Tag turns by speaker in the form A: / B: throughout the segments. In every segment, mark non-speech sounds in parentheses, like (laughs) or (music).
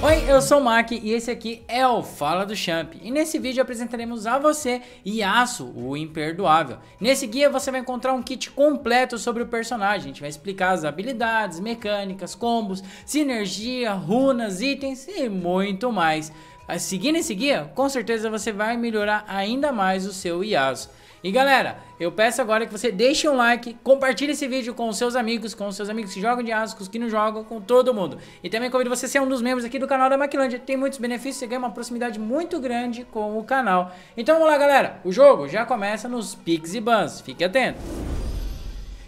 A: Oi, eu sou o Mac e esse aqui é o Fala do Champ. E nesse vídeo apresentaremos a você Yasuo, o Imperdoável. Nesse guia você vai encontrar um kit completo sobre o personagem. A gente vai explicar as habilidades, mecânicas, combos, sinergia, runas, itens e muito mais. Seguindo esse guia, com certeza você vai melhorar ainda mais o seu Yasuo. E galera, eu peço agora que você deixe um like, compartilhe esse vídeo com os seus amigos, com os seus amigos que jogam de ascos, com os que não jogam, com todo mundo. E também convido você a ser um dos membros aqui do canal da Maquilândia. Tem muitos benefícios, você ganha uma proximidade muito grande com o canal. Então vamos lá, galera. O jogo já começa nos piques e bans. Fique atento.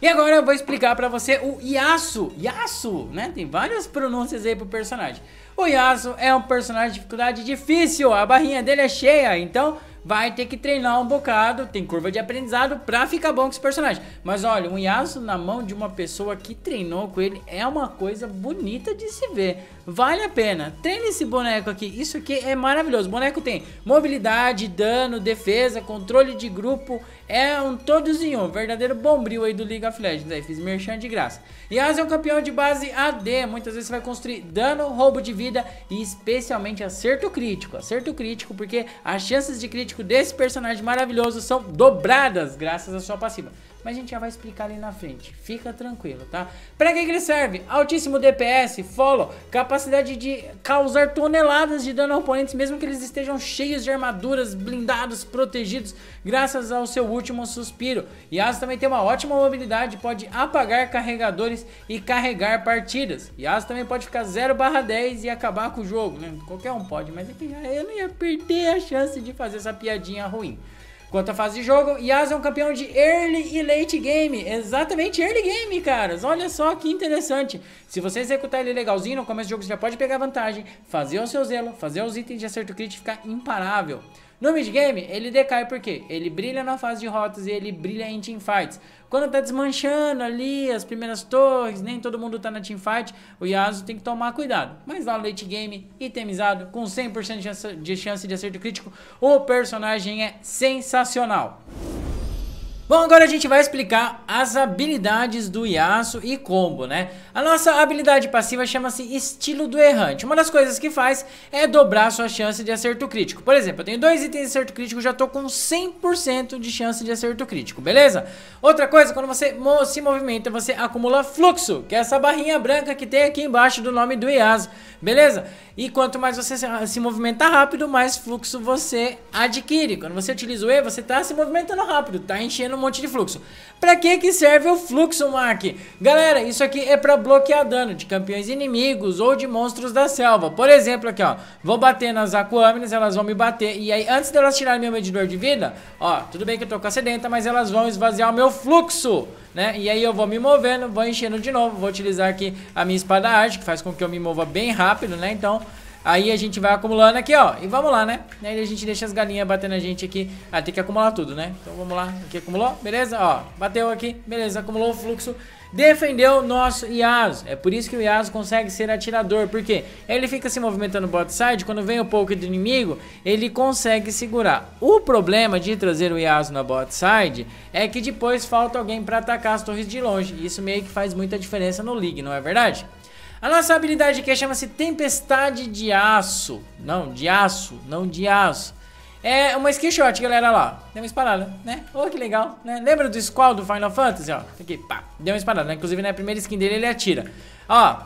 A: E agora eu vou explicar pra você o Yasuo. Yasuo, né? Tem várias pronúncias aí pro personagem. O Yasuo é um personagem de dificuldade difícil, a barrinha dele é cheia, então vai ter que treinar um bocado, tem curva de aprendizado pra ficar bom com esse personagem. Mas olha, um Yasuo na mão de uma pessoa que treinou com ele é uma coisa bonita de se ver. Vale a pena. Treine esse boneco aqui. Isso aqui é maravilhoso. O boneco tem mobilidade, dano, defesa, controle de grupo. É um todos em um. Verdadeiro bombril aí do League of Legends. Aí fiz merchan de graça. Asa é um campeão de base AD. Muitas vezes você vai construir dano, roubo de vida e especialmente acerto crítico. Acerto crítico porque as chances de crítico desse personagem maravilhoso são dobradas graças à sua passiva mas a gente já vai explicar ali na frente. Fica tranquilo, tá? Para que, que ele serve? Altíssimo DPS, follow, capacidade de causar toneladas de dano a oponentes, mesmo que eles estejam cheios de armaduras, blindados, protegidos, graças ao seu último suspiro. Yasuo também tem uma ótima mobilidade, pode apagar carregadores e carregar partidas. Yasuo também pode ficar 0 barra 10 e acabar com o jogo, né? Qualquer um pode, mas é eu não ia perder a chance de fazer essa piadinha ruim quanto à fase de jogo. Yas é um campeão de early e late game. Exatamente, early game, caras. Olha só que interessante. Se você executar ele legalzinho, no começo do jogo você já pode pegar vantagem, fazer o seu zelo, fazer os itens de acerto crítico e ficar imparável. No mid-game, ele decai por quê? Ele brilha na fase de rotas e ele brilha em teamfights. Quando tá desmanchando ali as primeiras torres, nem todo mundo tá na teamfight, o Yasuo tem que tomar cuidado. Mas lá no late game, itemizado, com 100% de chance de acerto crítico, o personagem é sensacional. Bom, agora a gente vai explicar as habilidades do Yasuo e combo, né? A nossa habilidade passiva chama-se estilo do errante. Uma das coisas que faz é dobrar sua chance de acerto crítico. Por exemplo, eu tenho dois itens de acerto crítico, já estou com 100% de chance de acerto crítico, beleza? Outra coisa, quando você se movimenta, você acumula fluxo, que é essa barrinha branca que tem aqui embaixo do nome do IAS, beleza? E quanto mais você ah, se, movimenta rápido, mais fluxo você adquire. Quando você utiliza o E, você está se movimentando rápido, está enchendo um monte de fluxo. Para que que serve o fluxo, Mark? Galera, isso aqui é para bloquear dano de campeões inimigos ou de monstros da selva. Por exemplo, aqui, ó. Vou bater nas aquâminas, elas vão me bater. E aí, antes delas de tirarem meu medidor de vida, ó, tudo bem que eu tô com a sedenta, mas elas vão esvaziar o meu fluxo, né? E aí eu vou me movendo, vou enchendo de novo. Vou utilizar aqui a minha espada arte, que faz com que eu me mova bem rápido, né? Então... Aí a gente vai acumulando aqui, ó. E vamos lá, né? Aí a gente deixa as galinhas batendo a gente aqui. Ah, tem que acumular tudo, né? Então vamos lá. Aqui acumulou, beleza? Ó, bateu aqui, beleza. Acumulou o fluxo defendeu nosso Yasuo. É por isso que o Yasuo consegue ser atirador, porque ele fica se movimentando bot side, quando vem o poke do inimigo, ele consegue segurar. O problema de trazer o Yasuo na bot side é que depois falta alguém para atacar as torres de longe. Isso meio que faz muita diferença no League, não é verdade? A nossa habilidade aqui chama-se Tempestade de Aço. Não, de Aço, não de Aço. É uma skill shot, galera, lá. Deu uma esparada, né? Oh, que legal, né? Lembra do Squall do Final Fantasy, ó? Aqui, pá. Deu uma esparada, né? Inclusive, na né, primeira skin dele, ele atira. Ó,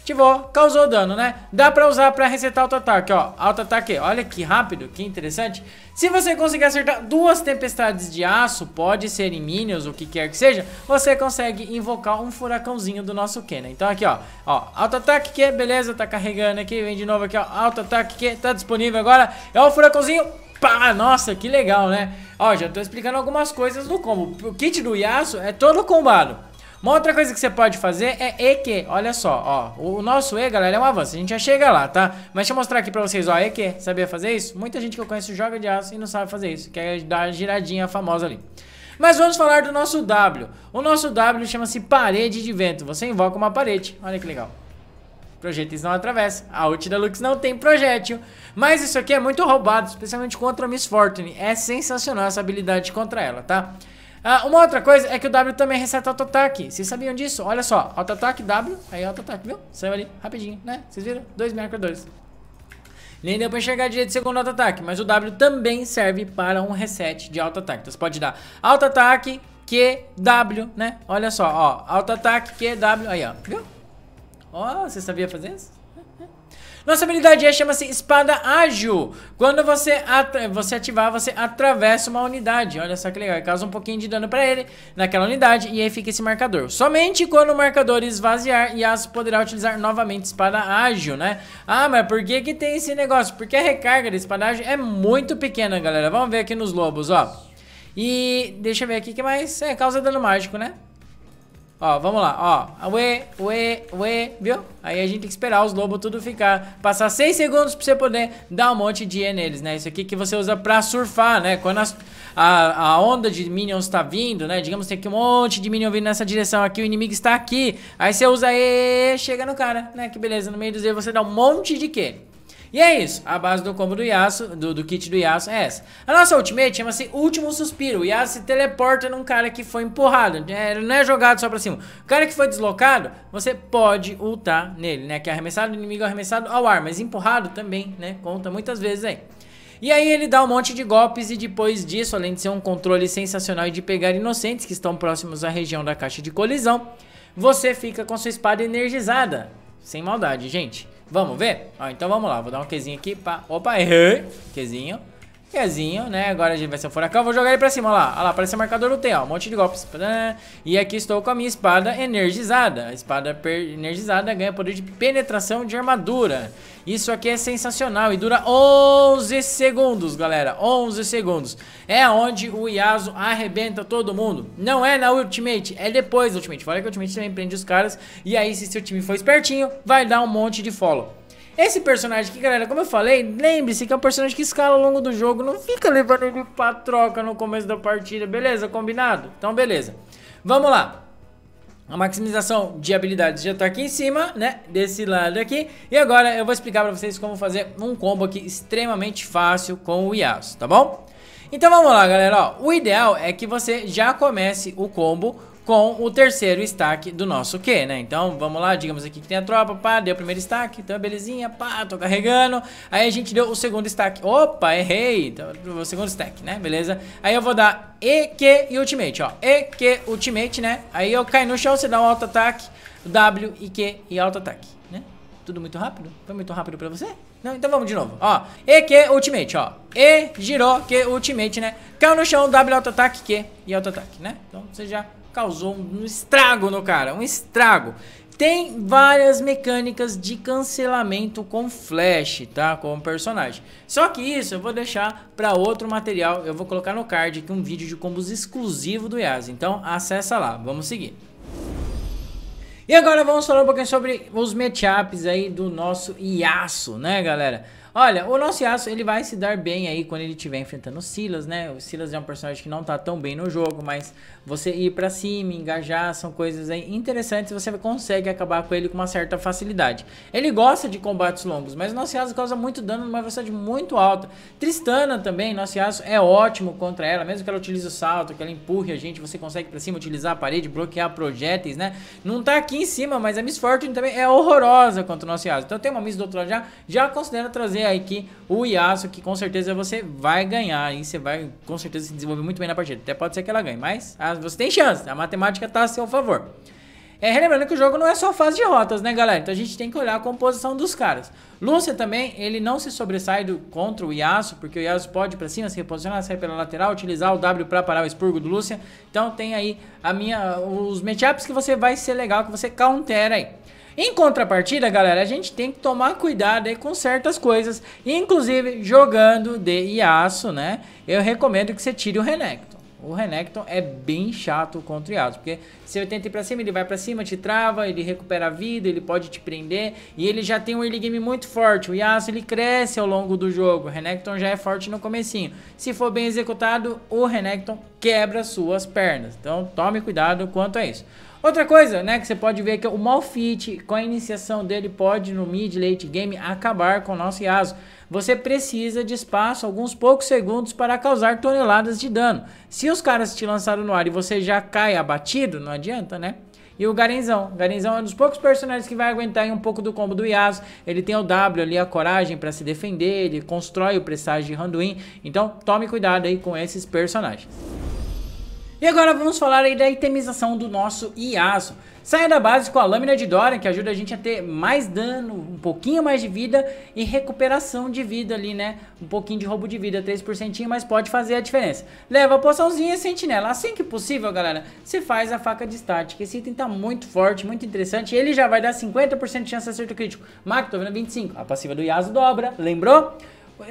A: ativou, causou dano, né? Dá pra usar pra resetar auto-ataque, ó. Auto-ataque, olha que rápido, que interessante. Se você conseguir acertar duas tempestades de aço, pode ser em minions, o que quer que seja, você consegue invocar um furacãozinho do nosso Kena. Então aqui, ó, ó, auto-ataque que, beleza, tá carregando aqui, vem de novo aqui, ó, auto-ataque que, tá disponível agora. É o furacãozinho... Pá, nossa, que legal, né? Ó, já tô explicando algumas coisas do combo. O kit do Yasuo é todo combado. Uma outra coisa que você pode fazer é EQ, olha só, ó, o nosso E, galera, é um avanço, a gente já chega lá, tá? Mas deixa eu mostrar aqui pra vocês, ó, EQ, sabia fazer isso? Muita gente que eu conheço joga de aço e não sabe fazer isso, quer é dar a giradinha famosa ali. Mas vamos falar do nosso W, o nosso W chama-se parede de vento, você invoca uma parede, olha que legal. Projetis não atravessam. A ult da Lux não tem projétil. Mas isso aqui é muito roubado, especialmente contra a Miss Fortune. É sensacional essa habilidade contra ela, tá? Ah, uma outra coisa é que o W também reseta auto-ataque. Vocês sabiam disso? Olha só, auto-ataque W, aí auto-ataque, viu? Saiu ali, rapidinho, né? Vocês viram? Dois mercadores. Nem deu pra enxergar direito segundo auto-ataque, mas o W também serve para um reset de auto-ataque. Então você pode dar auto-ataque, Q W, né? Olha só, ó, auto-ataque, W, aí ó, viu? Ó, oh, você sabia fazer isso? Nossa habilidade E é, chama-se Espada Ágil. Quando você, você ativar, você atravessa uma unidade. Olha só que legal. causa um pouquinho de dano pra ele naquela unidade. E aí fica esse marcador. Somente quando o marcador esvaziar, Yasuo poderá utilizar novamente Espada Ágil, né? Ah, mas por que que tem esse negócio? Porque a recarga da Espada Ágil é muito pequena, galera. Vamos ver aqui nos lobos, ó. E deixa eu ver aqui o que mais. É, causa dano mágico, né? Ó, vamos lá, ó. Ué, ué, ué, viu? Aí a gente tem que esperar os lobos tudo ficar. Passar 6 segundos pra você poder dar um monte de E neles, né? Isso aqui que você usa pra surfar, né? Quando as, a, a onda de minions tá vindo, né? Digamos que tem aqui um monte de minion vindo nessa direção aqui, o inimigo está aqui. Aí você usa E, chega no cara, né? Que beleza, no meio do Z você dá um monte de quê? E é isso, a base do combo do Yasuo, do, do kit do Yasuo é essa. A nossa ultimate chama-se Último Suspiro. O Yasuo se teleporta num cara que foi empurrado, é, ele não é jogado só pra cima. O cara que foi deslocado, você pode ultar nele, né? Que é arremessado, inimigo é arremessado ao ar, mas empurrado também, né? Conta muitas vezes aí. E aí ele dá um monte de golpes e depois disso, além de ser um controle sensacional e de pegar inocentes que estão próximos à região da caixa de colisão, você fica com sua espada energizada. Sem maldade, gente. Vamos ver? Ó, então vamos lá. Vou dar um Qzinho aqui. Pá. Opa, errei. Qzinho. Ezinho, né? Agora a gente vai ser um furacão. Vou jogar ele pra cima, olha lá. Olha lá, apareceu o marcador do tem, ó. Um monte de golpes. E aqui estou com a minha espada energizada. A espada energizada ganha poder de penetração de armadura. Isso aqui é sensacional e dura 11 segundos, galera. 11 segundos. É onde o Yasuo arrebenta todo mundo. Não é na Ultimate, é depois da Ultimate. Fora que a Ultimate também prende os caras. E aí, se seu time for espertinho, vai dar um monte de follow. Esse personagem aqui, galera, como eu falei, lembre-se que é um personagem que escala ao longo do jogo, não fica levando ele pra troca no começo da partida, beleza? Combinado? Então, beleza. Vamos lá. A maximização de habilidades já tá aqui em cima, né? Desse lado aqui. E agora eu vou explicar pra vocês como fazer um combo aqui extremamente fácil com o Yasuo, tá bom? Então vamos lá, galera. Ó, o ideal é que você já comece o combo com o terceiro stack do nosso Q, né? Então, vamos lá, digamos aqui que tem a tropa, pá, deu o primeiro stack, então belezinha, pá, tô carregando. Aí a gente deu o segundo stack, opa, errei, então, o segundo stack, né? Beleza? Aí eu vou dar EQ e Ultimate, ó, EQ Ultimate, né? Aí eu caio no chão, você dá um auto-ataque, W e Q e auto-ataque, né? Tudo muito rápido? Foi muito rápido pra você? Não, então vamos de novo, ó, EQ Ultimate, ó, E, girou, Q Ultimate, né? Caiu no chão, W auto-ataque, Q e auto-ataque, né? Então, você já causou um estrago no cara, um estrago. Tem várias mecânicas de cancelamento com flash, tá? Com o personagem. Só que isso eu vou deixar para outro material. Eu vou colocar no card aqui um vídeo de combos exclusivo do Yas. Então acessa lá, vamos seguir. E agora vamos falar um pouquinho sobre os matchups aí do nosso Yasuo, né galera? Olha, o nosso Yasuo, ele vai se dar bem aí quando ele estiver enfrentando o Silas, né? O Silas é um personagem que não tá tão bem no jogo, mas você ir pra cima, engajar, são coisas aí interessantes, você consegue acabar com ele com uma certa facilidade. Ele gosta de combates longos, mas o nosso Yasuo causa muito dano numa velocidade muito alta. Tristana também, nosso Yasuo é ótimo contra ela, mesmo que ela utilize o salto, que ela empurre a gente, você consegue pra cima utilizar a parede, bloquear projéteis, né? Não tá aqui em cima, mas a Miss Fortune também é horrorosa contra o nosso Yasuo. Então tem uma Miss do outro lado já, já considera trazer aí aqui o Yasuo, que com certeza você vai ganhar. E você vai com certeza se desenvolver muito bem na partida. Até pode ser que ela ganhe, mas ah, você tem chance. A matemática está a seu favor. É, relembrando que o jogo não é só fase de rotas, né, galera? Então a gente tem que olhar a composição dos caras. Lúcia também, ele não se sobressai do, contra o Yasuo, porque o Yasuo pode ir pra cima, se reposicionar, sair pela lateral, utilizar o W pra parar o expurgo do Lúcia. Então tem aí a minha, os matchups que você vai ser legal, que você countera aí. Em contrapartida, galera, a gente tem que tomar cuidado aí com certas coisas, inclusive jogando de Yasuo, né? Eu recomendo que você tire o Renekton. O Renekton é bem chato contra o Yasuo, porque se você tenta ir pra cima, ele vai pra cima, te trava, ele recupera a vida, ele pode te prender, e ele já tem um early game muito forte. O Yasuo, ele cresce ao longo do jogo, o Renekton já é forte no comecinho. Se for bem executado, o Renekton quebra suas pernas. Então, tome cuidado quanto a isso. Outra coisa, né, que você pode ver que o Malfit, com a iniciação dele, pode no mid late game acabar com o nosso Yasuo. Você precisa de espaço, alguns poucos segundos para causar toneladas de dano. Se os caras te lançaram no ar e você já cai abatido, não adianta, né? E o Garenzão. Garenzão é um dos poucos personagens que vai aguentar um pouco do combo do Yasuo. Ele tem o W ali, a coragem para se defender, ele constrói o presságio de Randuin. Então tome cuidado aí com esses personagens. E agora vamos falar aí da itemização do nosso Iaso. Saia da base com a lâmina de Dora, que ajuda a gente a ter mais dano, um pouquinho mais de vida e recuperação de vida ali, né? Um pouquinho de roubo de vida, 3%, mas pode fazer a diferença. Leva a poçãozinha e sentinela. Assim que possível, galera, você faz a faca de estática. Esse item tá muito forte, muito interessante. Ele já vai dar 50% de chance de acerto crítico. Mac, tô vendo 25. A passiva do Iaso dobra, lembrou?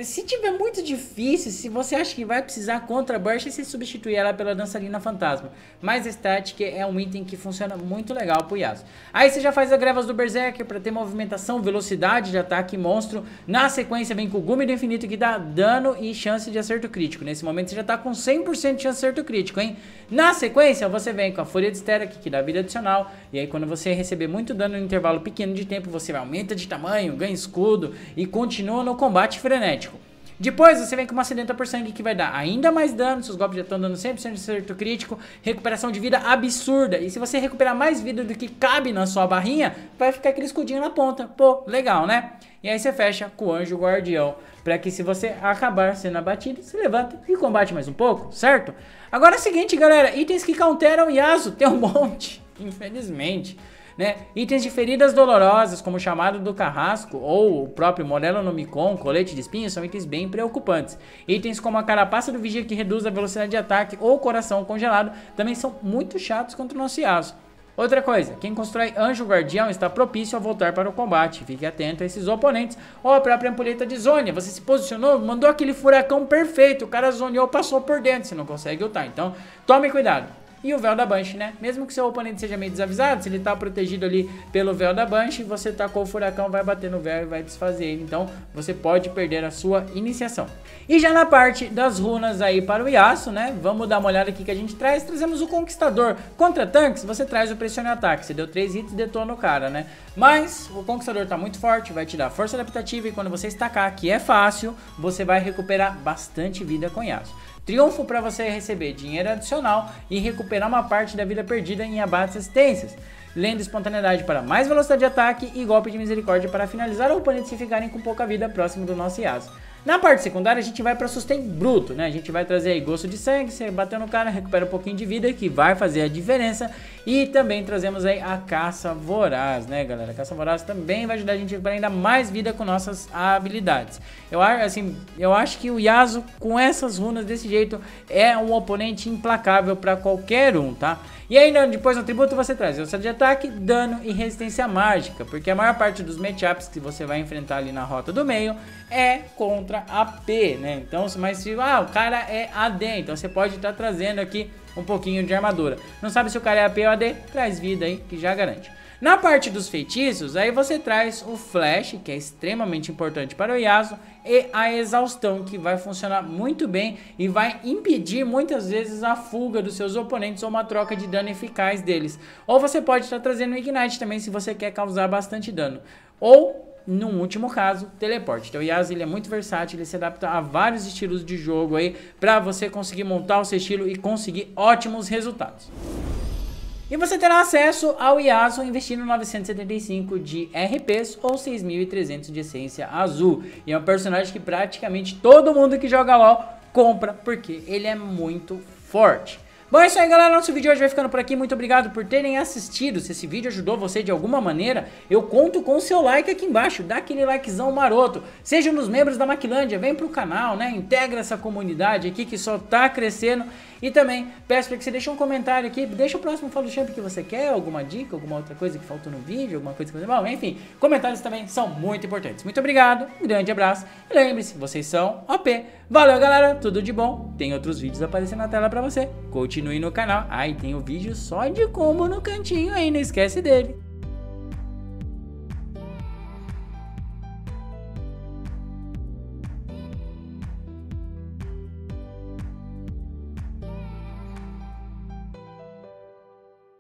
A: Se tiver muito difícil, se você acha que vai precisar contra a Burst, você substitui ela pela dançarina fantasma. Mas a static é um item que funciona muito legal pro Yasuo. Aí você já faz as grevas do Berserker pra ter movimentação, velocidade de ataque monstro. Na sequência vem com o Gume do Infinito que dá dano e chance de acerto crítico. Nesse momento você já tá com 100% de chance de acerto crítico, hein? Na sequência você vem com a Folha de Sterac que dá vida adicional. E aí quando você receber muito dano em um intervalo pequeno de tempo, você aumenta de tamanho, ganha escudo e continua no combate frenético. Depois você vem com uma sedenta por sangue que vai dar ainda mais dano, seus golpes já estão dando 100% de acerto crítico, recuperação de vida absurda. E se você recuperar mais vida do que cabe na sua barrinha, vai ficar aquele escudinho na ponta. Pô, legal, né? E aí você fecha com o anjo guardião, para que se você acabar sendo abatido, se levanta e combate mais um pouco, certo? Agora é o seguinte, galera, itens que counteram Yasuo tem um (laughs) monte, infelizmente. Né? Itens de feridas dolorosas, como o chamado do carrasco ou o próprio Morelonomicon, colete de espinhos, são itens bem preocupantes. Itens como a carapaça do vigia que reduz a velocidade de ataque ou o coração congelado também são muito chatos contra o nosso Yasuo. Outra coisa, quem constrói anjo guardião está propício a voltar para o combate. Fique atento a esses oponentes ou a própria ampulheta de zônia. Você se posicionou, mandou aquele furacão perfeito, o cara zoneou, passou por dentro, você não consegue ultar. Então, tome cuidado e o véu da Banshee, né? Mesmo que seu oponente seja meio desavisado, se ele tá protegido ali pelo véu da Banshee, você tacou o furacão, vai bater no véu e vai desfazer ele. Então você pode perder a sua iniciação. E já na parte das runas aí para o Yasuo, né? Vamos dar uma olhada aqui que a gente traz. Trazemos o Conquistador. Contra tanques, você traz o Pressione Ataque. Você deu 3 hits e detona o cara, né? Mas o Conquistador tá muito forte, vai te dar força adaptativa e quando você estacar, que é fácil, você vai recuperar bastante vida com Yasuo. Triunfo para você receber dinheiro adicional e recuperar uma parte da vida perdida em abates assistências. Lendo espontaneidade para mais velocidade de ataque e golpe de misericórdia para finalizar o oponentes que ficarem com pouca vida próximo do nosso Yasuo. Na parte secundária, a gente vai para sustento bruto, né? A gente vai trazer aí gosto de sangue, você bateu no cara, recupera um pouquinho de vida, que vai fazer a diferença. E também trazemos aí a caça voraz, né, galera? A caça voraz também vai ajudar a gente a ganhar ainda mais vida com nossas habilidades. Eu, assim, eu acho que o Yasuo com essas runas desse jeito é um oponente implacável para qualquer um, tá? E ainda depois no tributo você traz força de ataque, dano e resistência mágica, porque a maior parte dos matchups que você vai enfrentar ali na rota do meio é contra AP, né? Então, mas se ah, o cara é AD, então você pode estar tá trazendo aqui um pouquinho de armadura. Não sabe se o cara é AP ou AD? Traz vida aí, que já garante. Na parte dos feitiços, aí você traz o Flash, que é extremamente importante para o Yasuo, e a Exaustão, que vai funcionar muito bem e vai impedir muitas vezes a fuga dos seus oponentes ou uma troca de dano eficaz deles. Ou você pode estar tá trazendo o Ignite também, se você quer causar bastante dano. Ou num último caso, teleporte. Então o Yas ele é muito versátil, ele se adapta a vários estilos de jogo aí para você conseguir montar o seu estilo e conseguir ótimos resultados. E você terá acesso ao Yasuo investindo 975 de RPs ou 6.300 de essência azul. E é um personagem que praticamente todo mundo que joga LoL compra porque ele é muito forte. Bom, é isso aí, galera. Nosso vídeo hoje vai ficando por aqui. Muito obrigado por terem assistido. Se esse vídeo ajudou você de alguma maneira, eu conto com o seu like aqui embaixo. Dá aquele likezão maroto. Seja um dos membros da Maquilândia, vem pro canal, né? Integra essa comunidade aqui que só tá crescendo. E também peço para que você deixe um comentário aqui. Deixa o próximo Falo Champ que você quer, alguma dica, alguma outra coisa que faltou no vídeo, alguma coisa que você... Bom, enfim, comentários também são muito importantes. Muito obrigado, um grande abraço. E lembre-se, vocês são OP. Valeu, galera. Tudo de bom. Tem outros vídeos aparecendo na tela pra você. Continue no canal. Ah, e tem o um vídeo só de como no cantinho aí. Não esquece dele.